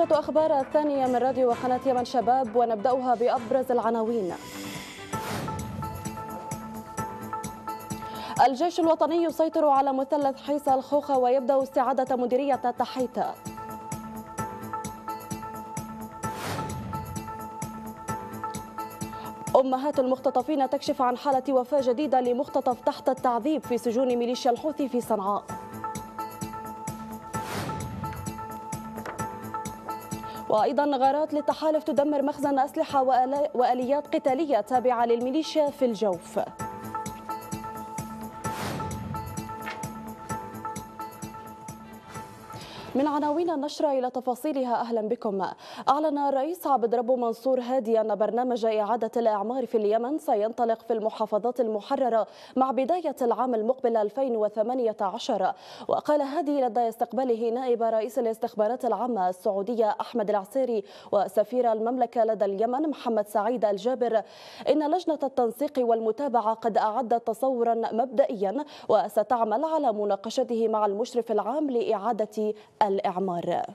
نشرة أخبار الثانية من راديو وقناة يمن شباب ونبدأها بأبرز العناوين الجيش الوطني يسيطر على مثلث حيص الخوخة ويبدأ استعادة مديرية تحيتا أمهات المختطفين تكشف عن حالة وفاة جديدة لمختطف تحت التعذيب في سجون ميليشيا الحوثي في صنعاء وأيضا غارات للتحالف تدمر مخزن أسلحة وآليات قتالية تابعة للميليشيا في الجوف من عناوين النشرة إلى تفاصيلها أهلا بكم أعلن الرئيس عبد ربه منصور هادي أن برنامج إعادة الإعمار في اليمن سينطلق في المحافظات المحررة مع بداية العام المقبل 2018 وقال هادي لدى استقباله نائب رئيس الاستخبارات العامة السعودية أحمد العسيري وسفير المملكة لدى اليمن محمد سعيد الجابر إن لجنة التنسيق والمتابعة قد أعدت تصورا مبدئيا وستعمل على مناقشته مع المشرف العام لإعادة الإعمار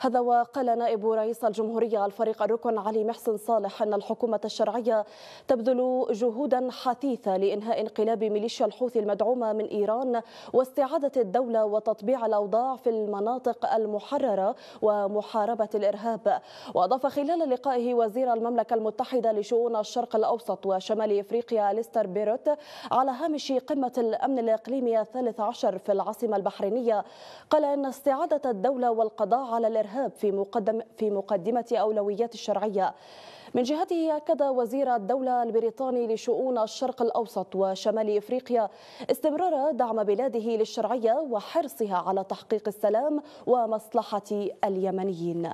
هذا وقال نائب رئيس الجمهورية الفريق الركن علي محسن صالح أن الحكومة الشرعية تبذل جهودا حثيثة لإنهاء انقلاب ميليشيا الحوثي المدعومة من إيران واستعادة الدولة وتطبيع الأوضاع في المناطق المحررة ومحاربة الإرهاب وأضاف خلال لقائه وزير المملكة المتحدة لشؤون الشرق الأوسط وشمال إفريقيا ليستر بيروت على هامش قمة الأمن الإقليمي الثالث عشر في العاصمة البحرينية قال إن استعادة الدولة والقضاء على الإرهاب الإرهاب في مقدم في مقدمة أولويات الشرعية من جهته أكد وزير الدولة البريطاني لشؤون الشرق الأوسط وشمال إفريقيا استمرار دعم بلاده للشرعية وحرصها على تحقيق السلام ومصلحة اليمنيين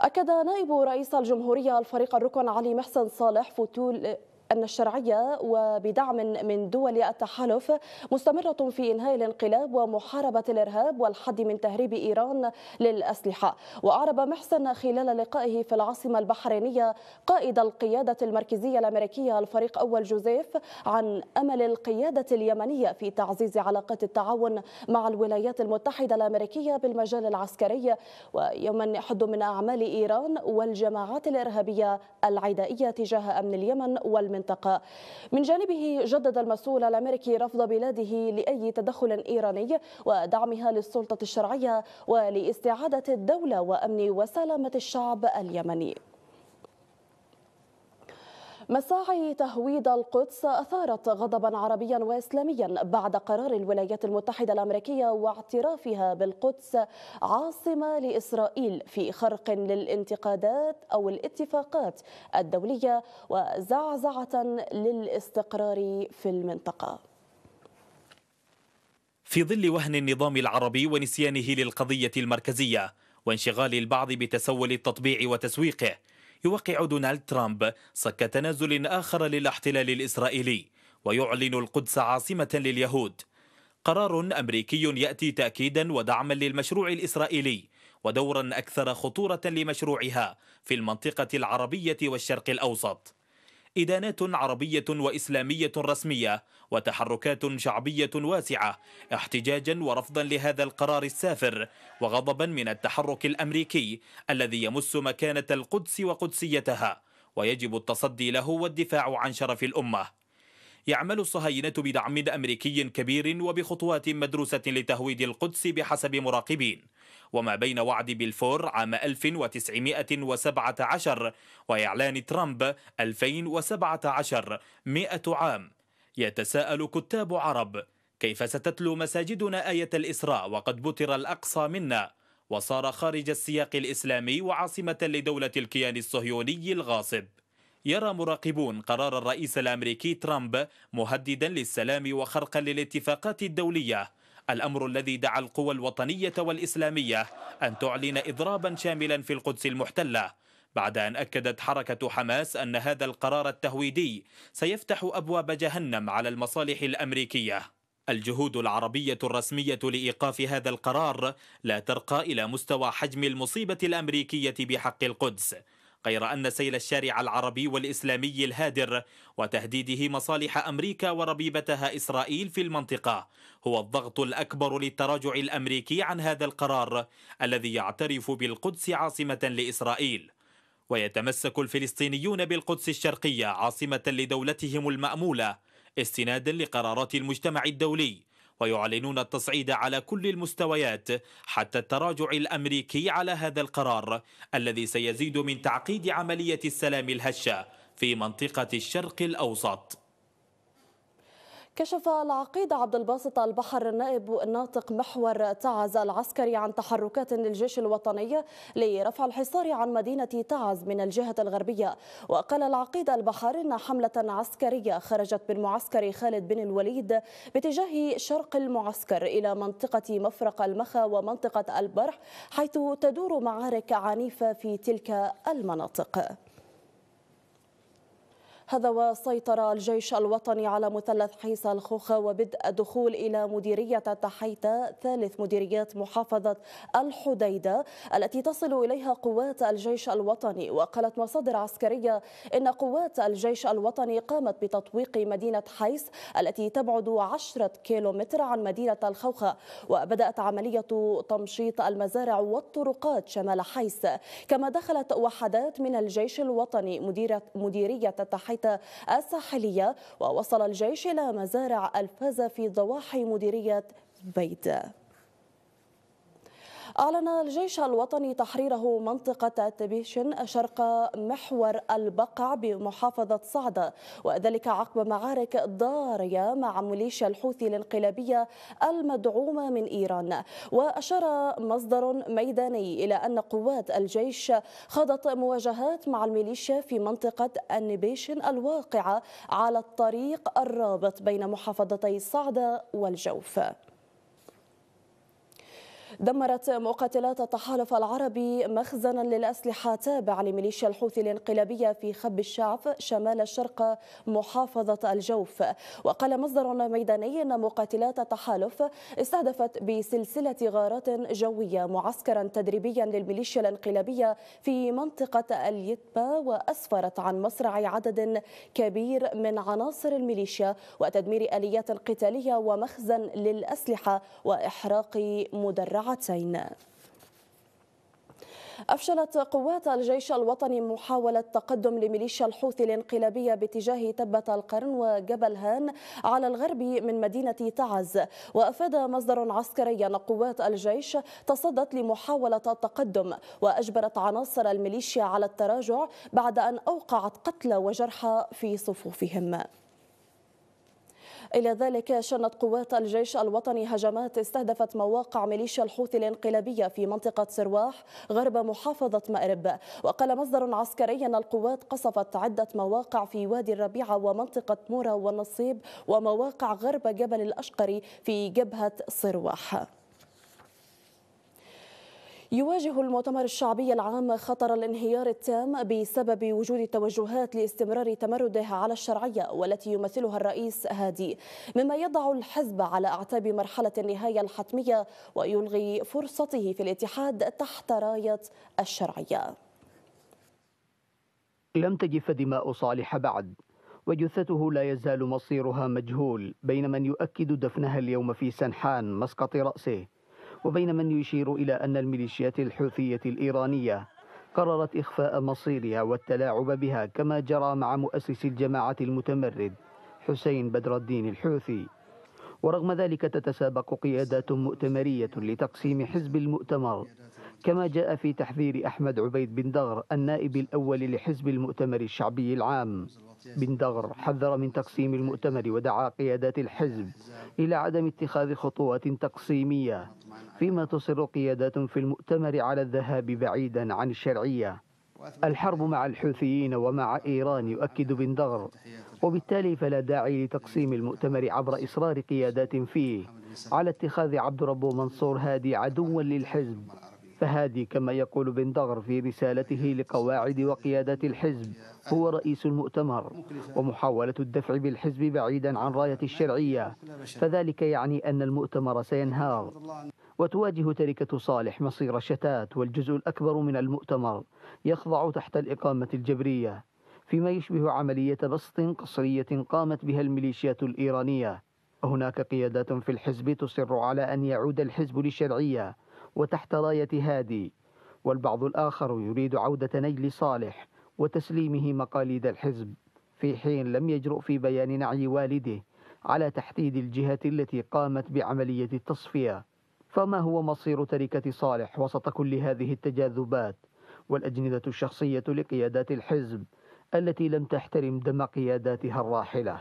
أكد نائب رئيس الجمهورية الفريق الركن علي محسن صالح فتول أن الشرعية وبدعم من دول التحالف مستمرة في إنهاء الانقلاب ومحاربة الإرهاب والحد من تهريب إيران للأسلحة وأعرب محسن خلال لقائه في العاصمة البحرينية قائد القيادة المركزية الأمريكية الفريق أول جوزيف عن أمل القيادة اليمنية في تعزيز علاقات التعاون مع الولايات المتحدة الأمريكية بالمجال العسكري ويوما يحد من أعمال إيران والجماعات الإرهابية العدائية تجاه أمن اليمن والمنطقة المنطقة من جانبه جدد المسؤول الأمريكي رفض بلاده لأي تدخل إيراني ودعمها للسلطة الشرعية ولاستعادة الدولة وأمن وسلامة الشعب اليمني مساعي تهويد القدس أثارت غضبا عربيا وإسلاميا بعد قرار الولايات المتحدة الأمريكية واعترافها بالقدس عاصمة لإسرائيل في خرق للانتقادات أو الاتفاقات الدولية وزعزعة للاستقرار في المنطقة في ظل وهن النظام العربي ونسيانه للقضية المركزية وانشغال البعض بتسول التطبيع وتسويقه يوقع دونالد ترامب صك تنازل آخر للاحتلال الإسرائيلي ويعلن القدس عاصمة لليهود قرار أمريكي يأتي تأكيدا ودعما للمشروع الإسرائيلي ودورا أكثر خطورة لمشروعها في المنطقة العربية والشرق الأوسط إدانات عربية وإسلامية رسمية وتحركات شعبية واسعة احتجاجا ورفضا لهذا القرار السافر وغضبا من التحرك الأمريكي الذي يمس مكانة القدس وقدسيتها ويجب التصدي له والدفاع عن شرف الأمة يعمل الصهاينة بدعم أمريكي كبير وبخطوات مدروسة لتهويد القدس بحسب مراقبين وما بين وعد بلفور عام 1917 وإعلان ترامب 2017 مئة عام يتساءل كتاب عرب كيف ستتلو مساجدنا آية الإسراء وقد بتر الأقصى منا وصار خارج السياق الإسلامي وعاصمة لدولة الكيان الصهيوني الغاصب يرى مراقبون قرار الرئيس الأمريكي ترامب مهددا للسلام وخرقا للاتفاقات الدولية الأمر الذي دعا القوى الوطنية والإسلامية أن تعلن إضرابا شاملا في القدس المحتلة بعد أن أكدت حركة حماس أن هذا القرار التهويدي سيفتح أبواب جهنم على المصالح الأمريكية الجهود العربية الرسمية لإيقاف هذا القرار لا ترقى إلى مستوى حجم المصيبة الأمريكية بحق القدس غير أن سيل الشارع العربي والإسلامي الهادر وتهديده مصالح أمريكا وربيبتها إسرائيل في المنطقة هو الضغط الأكبر للتراجع الأمريكي عن هذا القرار الذي يعترف بالقدس عاصمة لإسرائيل ويتمسك الفلسطينيون بالقدس الشرقية عاصمة لدولتهم المأمولة استنادا لقرارات المجتمع الدولي ويعلنون التصعيد على كل المستويات حتى التراجع الأمريكي على هذا القرار الذي سيزيد من تعقيد عملية السلام الهشة في منطقة الشرق الأوسط كشف العقيد عبد الباسط البحر النائب الناطق محور تعز العسكري عن تحركات للجيش الوطني لرفع الحصار عن مدينة تعز من الجهة الغربية وقال العقيد البحر إن حملة عسكرية خرجت من معسكر خالد بن الوليد باتجاه شرق المعسكر إلى منطقة مفرق المخا ومنطقة البرح حيث تدور معارك عنيفة في تلك المناطق هذا وسيطر الجيش الوطني على مثلث حيس الخوخة وبدء دخول إلى مديرية تحيتا ثالث مديريات محافظة الحديدة التي تصل إليها قوات الجيش الوطني وقالت مصادر عسكرية إن قوات الجيش الوطني قامت بتطويق مدينة حيس التي تبعد 10 كيلومتر عن مدينة الخوخة وبدأت عملية تمشيط المزارع والطرقات شمال حيس كما دخلت وحدات من الجيش الوطني مديرة مديرية تحيتا القطاعات الساحلية ووصل الجيش إلى مزارع الفازة في ضواحي مديرية بيت أعلن الجيش الوطني تحريره منطقة تبيشن شرق محور البقع بمحافظة صعدة وذلك عقب معارك ضارية مع ميليشيا الحوثي الانقلابية المدعومة من إيران وأشار مصدر ميداني إلى أن قوات الجيش خاضت مواجهات مع الميليشيا في منطقة النبيشن الواقعة على الطريق الرابط بين محافظتي صعدة والجوف دمرت مقاتلات التحالف العربي مخزنا للأسلحة تابع لميليشيا الحوثي الانقلابية في خب الشعب شمال الشرق محافظة الجوف وقال مصدر ميداني أن مقاتلات التحالف استهدفت بسلسلة غارات جوية معسكرا تدريبيا للميليشيا الانقلابية في منطقة اليتبا وأسفرت عن مصرع عدد كبير من عناصر الميليشيا وتدمير آليات قتالية ومخزن للأسلحة وإحراق مدرعات ساعتين أفشلت قوات الجيش الوطني محاولة تقدم لميليشيا الحوثي الانقلابية باتجاه تبة القرن وجبل هان على الغرب من مدينة تعز وأفاد مصدر عسكري أن قوات الجيش تصدت لمحاولة التقدم وأجبرت عناصر الميليشيا على التراجع بعد أن أوقعت قتلى وجرحى في صفوفهم إلى ذلك شنت قوات الجيش الوطني هجمات استهدفت مواقع ميليشيا الحوثي الانقلابية في منطقة سرواح غرب محافظة مأرب وقال مصدر عسكري أن القوات قصفت عدة مواقع في وادي الربيعة ومنطقة مورا والنصيب ومواقع غرب جبل الأشقري في جبهة صرواح يواجه المؤتمر الشعبي العام خطر الانهيار التام بسبب وجود توجهات لاستمرار تمرده على الشرعية والتي يمثلها الرئيس هادي مما يضع الحزب على أعتاب مرحلة النهاية الحتمية ويلغي فرصته في الاتحاد تحت راية الشرعية لم تجف دماء صالح بعد وجثته لا يزال مصيرها مجهول بين من يؤكد دفنها اليوم في سنحان مسقط رأسه وبين من يشير إلى أن الميليشيات الحوثية الإيرانية قررت إخفاء مصيرها والتلاعب بها كما جرى مع مؤسس الجماعة المتمرد حسين بدر الدين الحوثي ورغم ذلك تتسابق قيادات مؤتمرية لتقسيم حزب المؤتمر كما جاء في تحذير أحمد عبيد بن دغر النائب الأول لحزب المؤتمر الشعبي العام بن دغر حذر من تقسيم المؤتمر ودعا قيادات الحزب إلى عدم اتخاذ خطوات تقسيمية فيما تصر قيادات في المؤتمر على الذهاب بعيدا عن الشرعية الحرب مع الحوثيين ومع إيران يؤكد بن دغر وبالتالي فلا داعي لتقسيم المؤتمر عبر إصرار قيادات فيه على اتخاذ عبد ربو منصور هادي عدوا للحزب فهادي كما يقول بن دغر في رسالته لقواعد وقيادات الحزب هو رئيس المؤتمر ومحاولة الدفع بالحزب بعيدا عن راية الشرعية فذلك يعني أن المؤتمر سينهار وتواجه تركة صالح مصير شتات والجزء الأكبر من المؤتمر يخضع تحت الإقامة الجبرية فيما يشبه عملية بسط قصرية قامت بها الميليشيات الإيرانية هناك قيادات في الحزب تصر على أن يعود الحزب للشرعية وتحت راية هادي والبعض الآخر يريد عودة نيل صالح وتسليمه مقاليد الحزب في حين لم يجرؤ في بيان نعي والده على تحديد الجهة التي قامت بعملية التصفية فما هو مصير تركة صالح وسط كل هذه التجاذبات والأجندة الشخصية لقيادات الحزب التي لم تحترم دم قياداتها الراحلة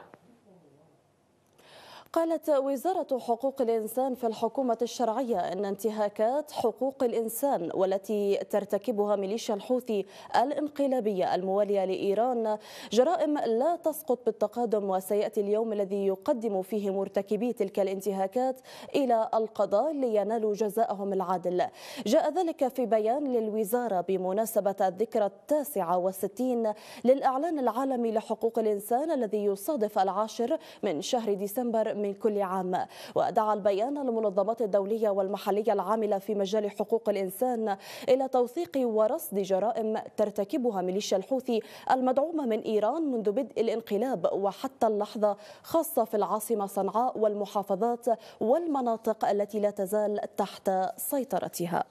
قالت وزارة حقوق الإنسان في الحكومة الشرعية أن انتهاكات حقوق الإنسان والتي ترتكبها ميليشيا الحوثي الانقلابية الموالية لإيران جرائم لا تسقط بالتقادم وسيأتي اليوم الذي يقدم فيه مرتكبي تلك الانتهاكات إلى القضاء لينالوا جزاءهم العادل جاء ذلك في بيان للوزارة بمناسبة الذكرى التاسعة والستين للإعلان العالمي لحقوق الإنسان الذي يصادف العاشر من شهر ديسمبر من كل عام ودعا البيان المنظمات الدولية والمحلية العاملة في مجال حقوق الإنسان إلى توثيق ورصد جرائم ترتكبها ميليشيا الحوثي المدعومة من إيران منذ بدء الانقلاب وحتى اللحظة خاصة في العاصمة صنعاء والمحافظات والمناطق التي لا تزال تحت سيطرتها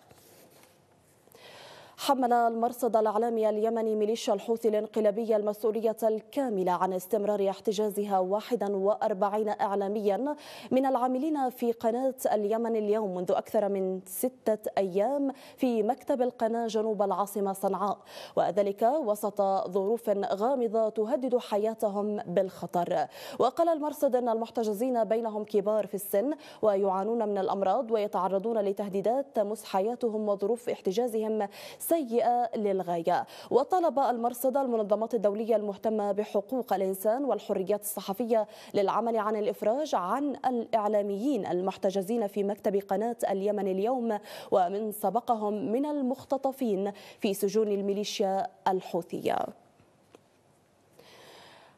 حمل المرصد الإعلامي اليمني ميليشيا الحوثي الانقلابية المسؤولية الكاملة عن استمرار احتجازها 41 إعلاميا من العاملين في قناة اليمن اليوم منذ أكثر من ستة أيام في مكتب القناة جنوب العاصمة صنعاء وذلك وسط ظروف غامضة تهدد حياتهم بالخطر وقال المرصد أن المحتجزين بينهم كبار في السن ويعانون من الأمراض ويتعرضون لتهديدات تمس حياتهم وظروف احتجازهم سيئة للغاية وطلب المرصد المنظمات الدولية المهتمة بحقوق الإنسان والحريات الصحفية للعمل عن الإفراج عن الإعلاميين المحتجزين في مكتب قناة اليمن اليوم ومن سبقهم من المختطفين في سجون الميليشيا الحوثية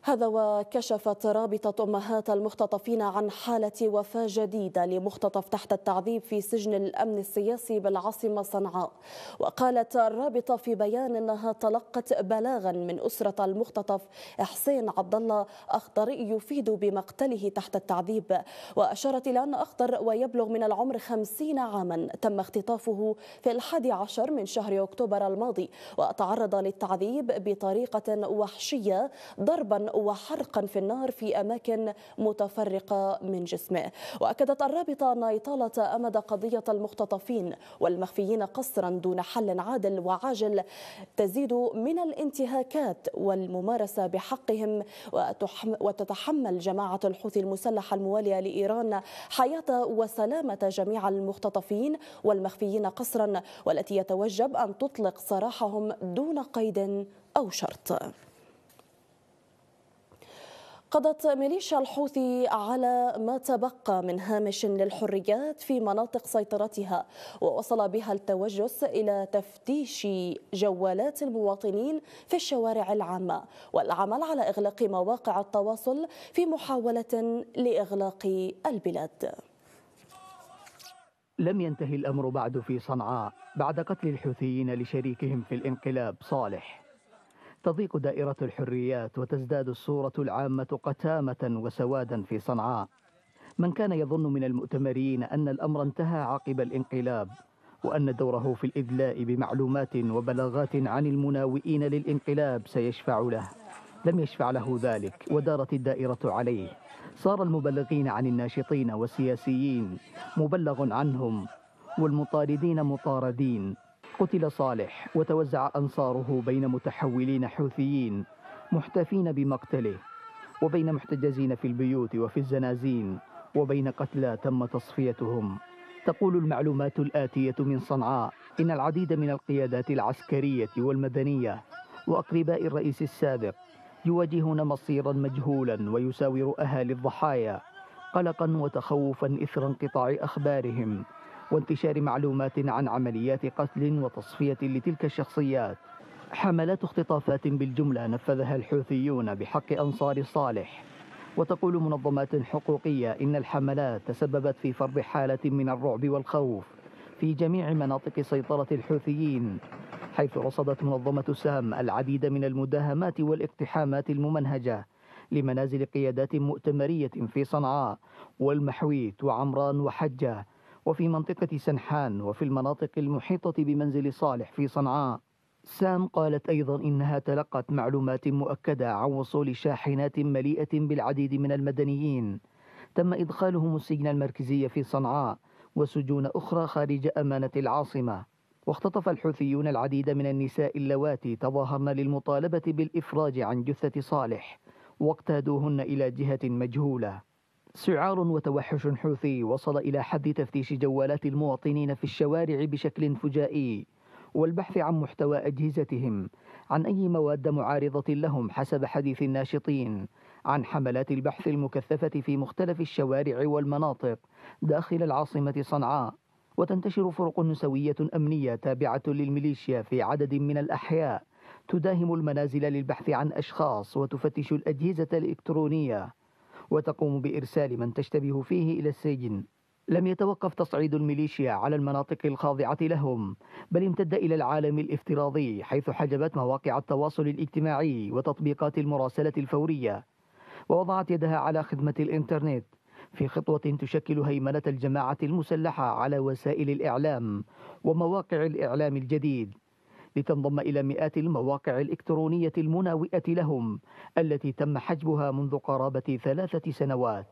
هذا وكشفت رابطة أمهات المختطفين عن حالة وفاة جديدة لمختطف تحت التعذيب في سجن الأمن السياسي بالعاصمة صنعاء وقالت الرابطة في بيان أنها تلقت بلاغا من أسرة المختطف حسين عبد الله أخضري يفيد بمقتله تحت التعذيب وأشارت إلى أن أخضر ويبلغ من العمر خمسين عاما تم اختطافه في الحادي عشر من شهر أكتوبر الماضي وتعرض للتعذيب بطريقة وحشية ضربا وحرقا في النار في أماكن متفرقة من جسمه وأكدت الرابطة أن إطالة أمد قضية المختطفين والمخفيين قصرا دون حل عادل وعاجل تزيد من الانتهاكات والممارسة بحقهم وتتحمل جماعة الحوثي المسلحة الموالية لإيران حياة وسلامة جميع المختطفين والمخفيين قصرا والتي يتوجب أن تطلق سراحهم دون قيد أو شرط قضت ميليشيا الحوثي على ما تبقى من هامش للحريات في مناطق سيطرتها ووصل بها التوجس إلى تفتيش جوالات المواطنين في الشوارع العامة والعمل على إغلاق مواقع التواصل في محاولة لإغلاق البلاد لم ينتهي الأمر بعد في صنعاء بعد قتل الحوثيين لشريكهم في الانقلاب صالح تضيق دائرة الحريات وتزداد الصورة العامة قتامة وسوادا في صنعاء من كان يظن من المؤتمرين أن الأمر انتهى عقب الانقلاب وأن دوره في الإدلاء بمعلومات وبلاغات عن المناوئين للانقلاب سيشفع له لم يشفع له ذلك ودارت الدائرة عليه صار المبلغين عن الناشطين والسياسيين مبلغ عنهم والمطاردين مطاردين قتل صالح وتوزع أنصاره بين متحولين حوثيين محتفين بمقتله وبين محتجزين في البيوت وفي الزنازين وبين قتلى تم تصفيتهم تقول المعلومات الآتية من صنعاء إن العديد من القيادات العسكرية والمدنية وأقرباء الرئيس السابق يواجهون مصيرا مجهولا ويساور أهالي الضحايا قلقا وتخوفا إثر انقطاع أخبارهم وانتشار معلومات عن عمليات قتل وتصفية لتلك الشخصيات حملات اختطافات بالجملة نفذها الحوثيون بحق أنصار صالح وتقول منظمات حقوقية إن الحملات تسببت في فرض حالة من الرعب والخوف في جميع مناطق سيطرة الحوثيين حيث رصدت منظمة سام العديد من المداهمات والاقتحامات الممنهجة لمنازل قيادات مؤتمرية في صنعاء والمحويت وعمران وحجة وفي منطقة سنحان وفي المناطق المحيطة بمنزل صالح في صنعاء سام قالت أيضا إنها تلقت معلومات مؤكدة عن وصول شاحنات مليئة بالعديد من المدنيين تم إدخالهم السجن المركزي في صنعاء وسجون أخرى خارج أمانة العاصمة واختطف الحوثيون العديد من النساء اللواتي تظاهرن للمطالبة بالإفراج عن جثة صالح واقتادوهن إلى جهة مجهولة سعار وتوحش حوثي وصل إلى حد تفتيش جوالات المواطنين في الشوارع بشكل فجائي والبحث عن محتوى أجهزتهم عن أي مواد معارضة لهم حسب حديث الناشطين عن حملات البحث المكثفة في مختلف الشوارع والمناطق داخل العاصمة صنعاء وتنتشر فرق نسوية أمنية تابعة للميليشيا في عدد من الأحياء تداهم المنازل للبحث عن أشخاص وتفتش الأجهزة الإلكترونية وتقوم بإرسال من تشتبه فيه إلى السجن لم يتوقف تصعيد الميليشيا على المناطق الخاضعة لهم بل امتد إلى العالم الافتراضي حيث حجبت مواقع التواصل الاجتماعي وتطبيقات المراسلة الفورية ووضعت يدها على خدمة الإنترنت في خطوة تشكل هيمنة الجماعة المسلحة على وسائل الإعلام ومواقع الإعلام الجديد لتنضم إلى مئات المواقع الإلكترونية المناوئة لهم التي تم حجبها منذ قرابة ثلاثة سنوات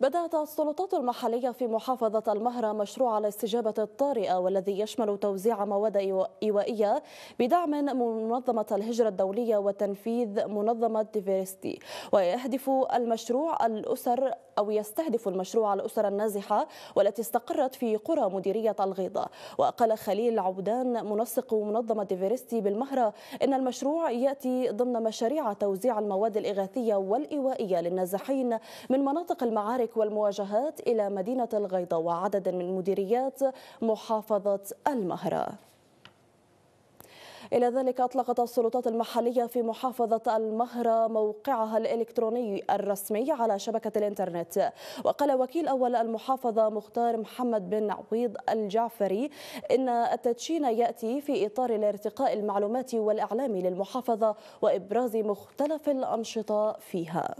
بدأت السلطات المحلية في محافظة المهرة مشروع الاستجابة الطارئة والذي يشمل توزيع مواد إيوائية بدعم منظمة الهجرة الدولية وتنفيذ منظمة ديفيرستي ويهدف المشروع الأسر أو يستهدف المشروع الأسر النازحة والتي استقرت في قرى مديرية الغيضة وقال خليل عودان منسق منظمة ديفيرستي بالمهرة إن المشروع يأتي ضمن مشاريع توزيع المواد الإغاثية والإيوائية للنازحين من مناطق المعارك المعارك والمواجهات إلى مدينة الغيضة وعدد من مديريات محافظة المهرة إلى ذلك أطلقت السلطات المحلية في محافظة المهرة موقعها الإلكتروني الرسمي على شبكة الإنترنت وقال وكيل أول المحافظة مختار محمد بن عويض الجعفري إن التدشين يأتي في إطار الارتقاء المعلوماتي والإعلامي للمحافظة وإبراز مختلف الأنشطة فيها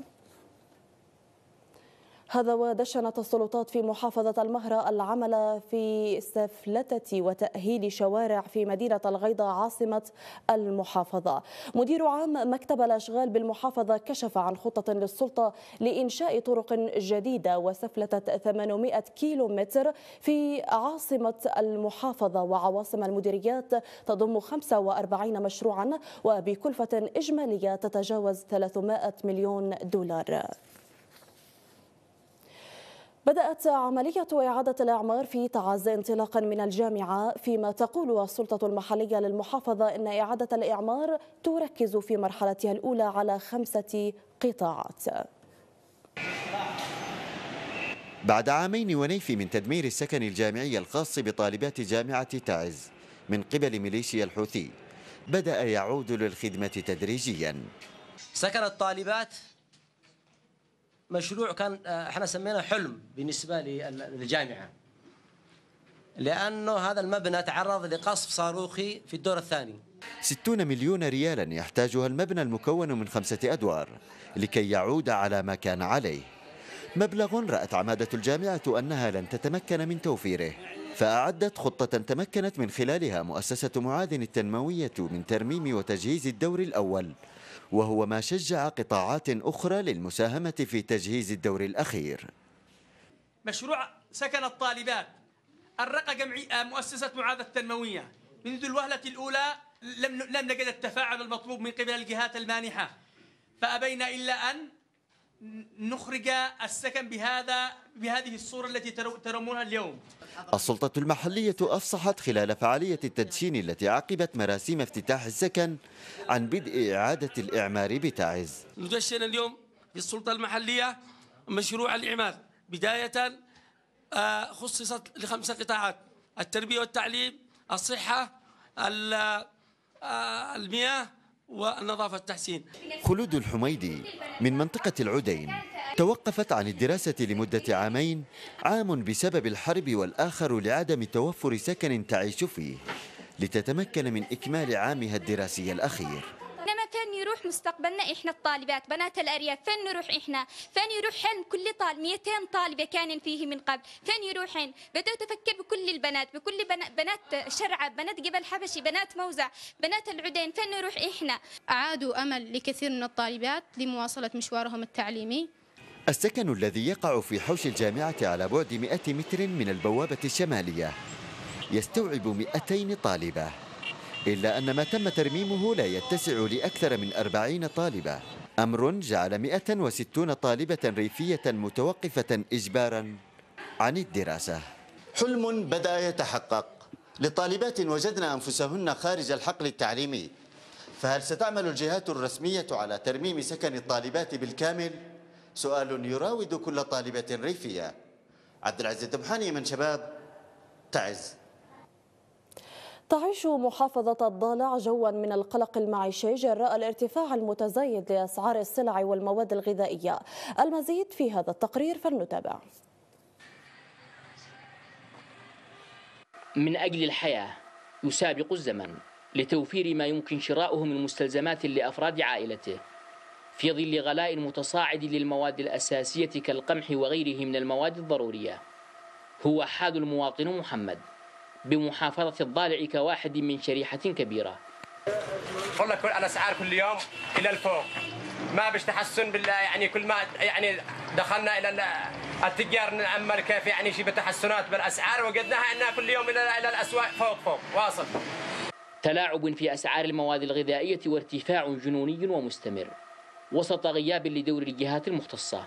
هذا ودشنت السلطات في محافظة المهرة العمل في سفلتة وتأهيل شوارع في مدينة الغيضة عاصمة المحافظة مدير عام مكتب الأشغال بالمحافظة كشف عن خطة للسلطة لإنشاء طرق جديدة وسفلتة 800 كيلو متر في عاصمة المحافظة وعواصم المديريات تضم 45 مشروعا وبكلفة إجمالية تتجاوز 300 مليون دولار بدأت عملية إعادة الإعمار في تعز انطلاقا من الجامعة فيما تقول السلطة المحلية للمحافظة أن إعادة الإعمار تركز في مرحلتها الأولى على خمسة قطاعات بعد عامين ونيف من تدمير السكن الجامعي الخاص بطالبات جامعة تعز من قبل ميليشيا الحوثي بدأ يعود للخدمة تدريجيا سكن الطالبات مشروع كان آه، احنا سميناه حلم بالنسبه للجامعه لانه هذا المبنى تعرض لقصف صاروخي في الدور الثاني 60 مليون ريالا يحتاجها المبنى المكون من خمسة أدوار لكي يعود على ما كان عليه مبلغ رأت عمادة الجامعة أنها لن تتمكن من توفيره فأعدت خطة تمكنت من خلالها مؤسسة معادن التنموية من ترميم وتجهيز الدور الأول وهو ما شجع قطاعات أخرى للمساهمة في تجهيز الدور الأخير مشروع سكن الطالبات أرق جمعي مؤسسة معادة التنموية منذ الوهلة الأولى لم لم نجد التفاعل المطلوب من قبل الجهات المانحة فأبينا إلا أن نخرج السكن بهذا بهذه الصورة التي ترمونها اليوم السلطة المحلية أفصحت خلال فعالية التدشين التي عقبت مراسيم افتتاح السكن عن بدء إعادة الإعمار بتعز ندشن اليوم في السلطة المحلية مشروع الإعمار بداية آه، خصصت لخمسة قطاعات التربية والتعليم الصحة آه، المياه والنظافة التحسين خلود الحميدي من منطقة العدين توقفت عن الدراسة لمدة عامين عام بسبب الحرب والآخر لعدم توفر سكن تعيش فيه لتتمكن من إكمال عامها الدراسي الأخير يروح مستقبلنا احنا الطالبات بنات الارياف فين نروح احنا فين يروح حلم كل طالب 200 طالبه كان فيه من قبل فين يروحن بدأت افكر بكل البنات بكل بنات شرعه بنات جبل حبشي بنات موزع بنات العدين فين نروح احنا اعادوا امل لكثير من الطالبات لمواصله مشوارهم التعليمي السكن الذي يقع في حوش الجامعة على بعد 100 متر من البوابة الشمالية يستوعب 200 طالبة إلا أن ما تم ترميمه لا يتسع لأكثر من أربعين طالبة أمر جعل 160 طالبة ريفية متوقفة إجبارا عن الدراسة حلم بدأ يتحقق لطالبات وجدن أنفسهن خارج الحقل التعليمي فهل ستعمل الجهات الرسمية على ترميم سكن الطالبات بالكامل؟ سؤال يراود كل طالبة ريفية عبد العزيز الدبحاني من شباب تعز تعيش محافظة الضالع جوا من القلق المعيشي جراء الارتفاع المتزايد لأسعار السلع والمواد الغذائية المزيد في هذا التقرير فلنتابع من أجل الحياة يسابق الزمن لتوفير ما يمكن شراؤه من مستلزمات لأفراد عائلته في ظل غلاء متصاعد للمواد الأساسية كالقمح وغيره من المواد الضرورية هو حال المواطن محمد بمحافظة الضالع كواحد من شريحة كبيرة والله كل الاسعار كل يوم الى الفوق ما بش تحسن بالله يعني كل ما يعني دخلنا الى التجار نعمل كيف يعني شيء بتحسنات بالاسعار وجدناها انها كل يوم الى الى الاسواق فوق فوق واصل تلاعب في اسعار المواد الغذائيه وارتفاع جنوني ومستمر وسط غياب لدور الجهات المختصه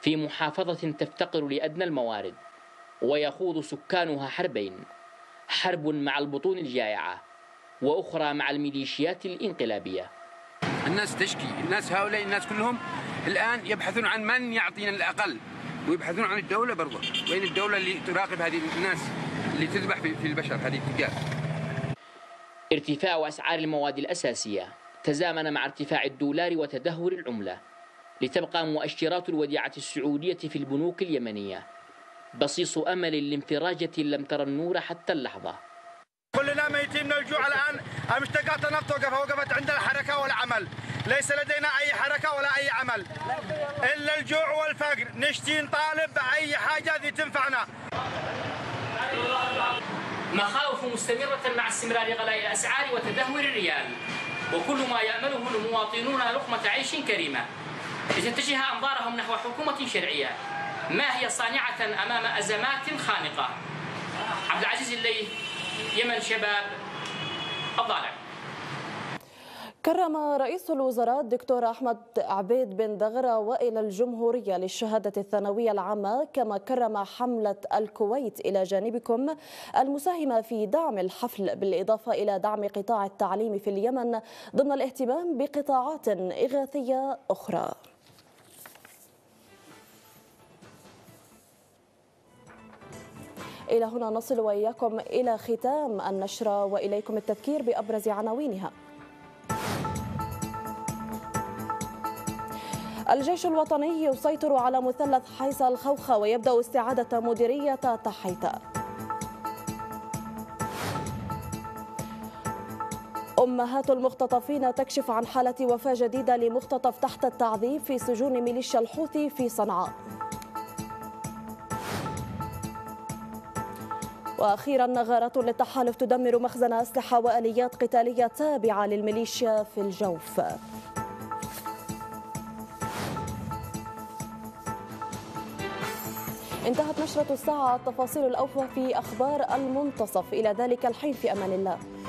في محافظه تفتقر لادنى الموارد ويخوض سكانها حربين حرب مع البطون الجائعة وأخرى مع الميليشيات الإنقلابية الناس تشكي الناس هؤلاء الناس كلهم الآن يبحثون عن من يعطينا الأقل ويبحثون عن الدولة برضه وين الدولة اللي تراقب هذه الناس اللي تذبح في البشر هذه التجار ارتفاع أسعار المواد الأساسية تزامن مع ارتفاع الدولار وتدهور العملة لتبقى مؤشرات الوديعة السعودية في البنوك اليمنية بصيص أمل لانفراجة لم ترى النور حتى اللحظة كلنا ميتين من الجوع الآن المشتقات النفط وقفت وقف عندنا الحركة والعمل ليس لدينا أي حركة ولا أي عمل إلا الجوع والفقر نشتي نطالب بأي حاجة ذي تنفعنا مخاوف مستمرة مع استمرار غلاء الأسعار وتدهور الريال وكل ما يأمله المواطنون لقمة عيش كريمة لتتجه أنظارهم نحو حكومة شرعية ما هي صانعة أمام أزمات خانقة عبد العزيز اللي يمن شباب الضالع كرم رئيس الوزراء الدكتور أحمد عبيد بن دغرة وإلى الجمهورية للشهادة الثانوية العامة كما كرم حملة الكويت إلى جانبكم المساهمة في دعم الحفل بالإضافة إلى دعم قطاع التعليم في اليمن ضمن الاهتمام بقطاعات إغاثية أخرى إلى هنا نصل وإياكم إلى ختام النشرة وإليكم التذكير بأبرز عناوينها الجيش الوطني يسيطر على مثلث حيص الخوخة ويبدأ استعادة مديرية تحيطة أمهات المختطفين تكشف عن حالة وفاة جديدة لمختطف تحت التعذيب في سجون ميليشيا الحوثي في صنعاء وأخيرا غارات للتحالف تدمر مخزن أسلحة وآليات قتالية تابعة للميليشيا في الجوف انتهت نشرة الساعة التفاصيل الأوفى في أخبار المنتصف إلى ذلك الحين في أمان الله